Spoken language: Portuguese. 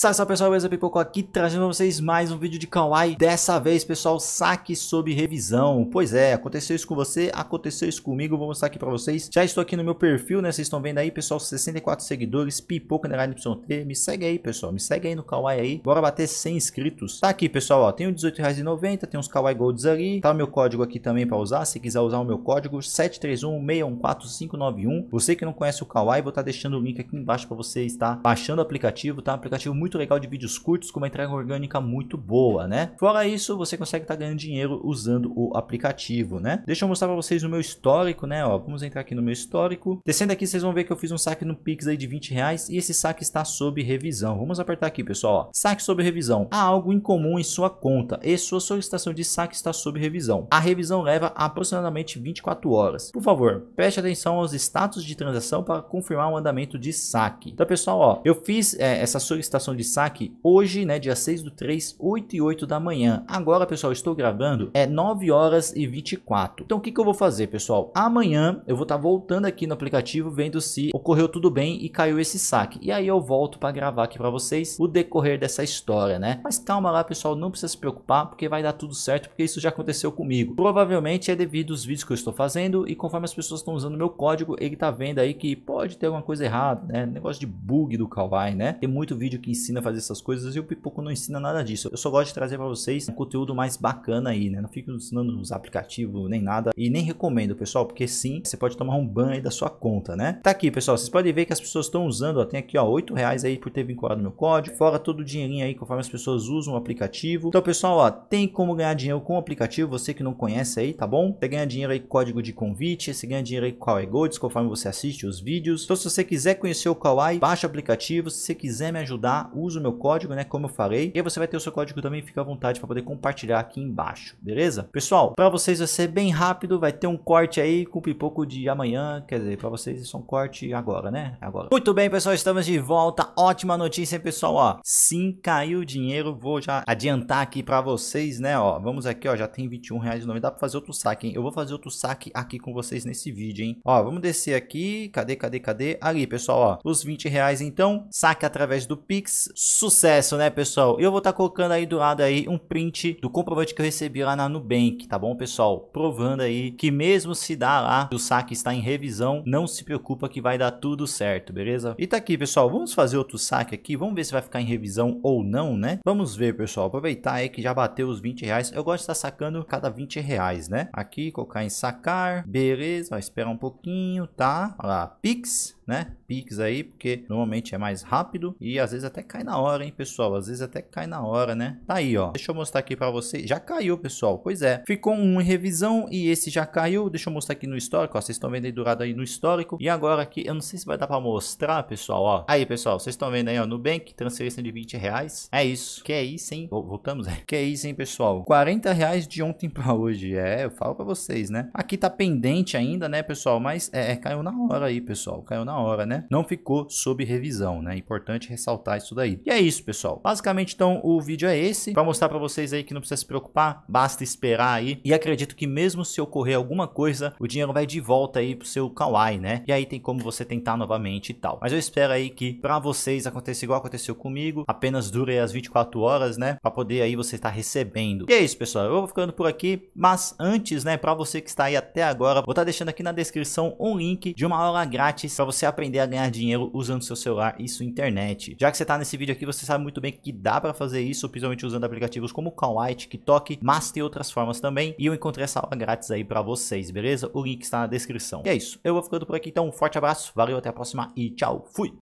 Salve, salve pessoal, beleza? Pipoco aqui trazendo para vocês mais um vídeo de Kawaii. Dessa vez, pessoal, saque sob revisão. Pois é, aconteceu isso com você, aconteceu isso comigo, vou mostrar aqui para vocês. Já estou aqui no meu perfil, né? Vocês estão vendo aí, pessoal, 64 seguidores, Pipoco na YT. Me segue aí, pessoal, me segue aí no Kawaii aí. Bora bater 100 inscritos. Tá aqui, pessoal, ó, tem o R$18,90, tem uns Kawaii Golds ali. Tá o meu código aqui também para usar, se quiser usar o meu código, 731614591. Você que não conhece o Kawaii, vou estar tá deixando o link aqui embaixo para você estar baixando o aplicativo, tá? Um aplicativo muito muito legal de vídeos curtos com uma entrega orgânica muito boa, né? Fora isso, você consegue estar tá ganhando dinheiro usando o aplicativo, né? Deixa eu mostrar para vocês o meu histórico, né? Ó, vamos entrar aqui no meu histórico. Descendo aqui, vocês vão ver que eu fiz um saque no Pix aí de 20 reais e esse saque está sob revisão. Vamos apertar aqui, pessoal. Ó. Saque sob revisão. Há algo incomum em sua conta e sua solicitação de saque está sob revisão. A revisão leva aproximadamente 24 horas. Por favor, preste atenção aos status de transação para confirmar o andamento de saque. Então, pessoal, ó, eu fiz é, essa solicitação de saque hoje, né, dia 6 do 3, 8 e 8 da manhã. Agora, pessoal, estou gravando, é 9 horas e 24. Então, o que, que eu vou fazer, pessoal? Amanhã eu vou estar tá voltando aqui no aplicativo, vendo se ocorreu tudo bem e caiu esse saque. E aí eu volto para gravar aqui para vocês o decorrer dessa história, né? Mas calma lá, pessoal, não precisa se preocupar, porque vai dar tudo certo, porque isso já aconteceu comigo. Provavelmente é devido aos vídeos que eu estou fazendo e conforme as pessoas estão usando meu código, ele tá vendo aí que pode ter alguma coisa errada, né? Negócio de bug do Kawaii, né? Tem muito vídeo que ensina a fazer essas coisas e o Pipoco não ensina nada disso. Eu só gosto de trazer para vocês um conteúdo mais bacana aí, né? Não fico ensinando os aplicativos nem nada e nem recomendo, pessoal, porque sim, você pode tomar um ban aí da sua conta, né? Tá aqui, pessoal, vocês podem ver que as pessoas estão usando, ó, tem aqui, ó, 8 reais aí por ter vinculado meu código, fora todo o dinheirinho aí conforme as pessoas usam o aplicativo. Então, pessoal, ó, tem como ganhar dinheiro com o aplicativo, você que não conhece aí, tá bom? Você ganha dinheiro aí código de convite, você ganha dinheiro aí Kawaii Golds, conforme você assiste os vídeos. Então, se você quiser conhecer o Kawaii, baixa o aplicativo. Se você quiser me ajudar, usa o meu código, né, como eu falei, e você vai ter o seu código também, fica à vontade para poder compartilhar aqui embaixo, beleza? Pessoal, para vocês vai ser bem rápido, vai ter um corte aí com o pipoco de amanhã, quer dizer, para vocês isso é um corte agora, né? Agora. Muito bem, pessoal, estamos de volta. Ótima notícia, pessoal, ó. Sim, caiu o dinheiro, vou já adiantar aqui para vocês, né, ó. Vamos aqui, ó, já tem 21 reais não dá para fazer outro saque, hein? Eu vou fazer outro saque aqui com vocês nesse vídeo, hein? Ó, vamos descer aqui, cadê, cadê, cadê? Ali, pessoal, ó, os 20 reais, então, saque através do Pix, sucesso, né, pessoal? Eu vou estar tá colocando aí do lado aí um print do comprovante que eu recebi lá na Nubank, tá bom, pessoal? Provando aí que mesmo se dá lá, o saque está em revisão, não se preocupa que vai dar tudo certo, beleza? E tá aqui, pessoal, vamos fazer outro saque aqui, vamos ver se vai ficar em revisão ou não, né? Vamos ver, pessoal, aproveitar aí que já bateu os 20 reais, eu gosto de estar tá sacando cada 20 reais, né? Aqui, colocar em sacar, beleza, vai esperar um pouquinho, tá? Olha lá, Pix, né? Pix aí, porque normalmente é mais rápido e às vezes até cai na hora, hein, pessoal? Às vezes até cai na hora, né? Tá aí, ó. Deixa eu mostrar aqui pra vocês. Já caiu, pessoal. Pois é. Ficou um em revisão e esse já caiu. Deixa eu mostrar aqui no histórico, ó. Vocês estão vendo aí durado aí no histórico. E agora aqui, eu não sei se vai dar pra mostrar, pessoal, ó. Aí, pessoal, vocês estão vendo aí, ó. Nubank, transferência de 20 reais. É isso. Que é isso, hein? Voltamos aí. Que é isso, hein, pessoal? 40 reais de ontem pra hoje. É, eu falo pra vocês, né? Aqui tá pendente ainda, né, pessoal? Mas é, é caiu na hora aí, pessoal. Caiu na hora, né? Não ficou sob revisão, né? Importante ressaltar isso daí. E é isso, pessoal. Basicamente, então, o vídeo é esse. Para mostrar para vocês aí que não precisa se preocupar, basta esperar aí. E acredito que mesmo se ocorrer alguma coisa, o dinheiro vai de volta aí pro seu kawaii, né? E aí tem como você tentar novamente e tal. Mas eu espero aí que para vocês aconteça igual aconteceu comigo, apenas dure as 24 horas, né? Para poder aí você estar tá recebendo. E é isso, pessoal. Eu vou ficando por aqui, mas antes, né, para você que está aí até agora, vou estar tá deixando aqui na descrição um link de uma aula grátis para você aprender a ganhar dinheiro usando seu celular e sua internet. Já que você está nesse nesse vídeo aqui, você sabe muito bem que dá para fazer isso, principalmente usando aplicativos como Kawaii, TikTok, mas tem outras formas também. E eu encontrei essa aula grátis aí para vocês, beleza? O link está na descrição. E é isso. Eu vou ficando por aqui, então um forte abraço, valeu, até a próxima e tchau. Fui!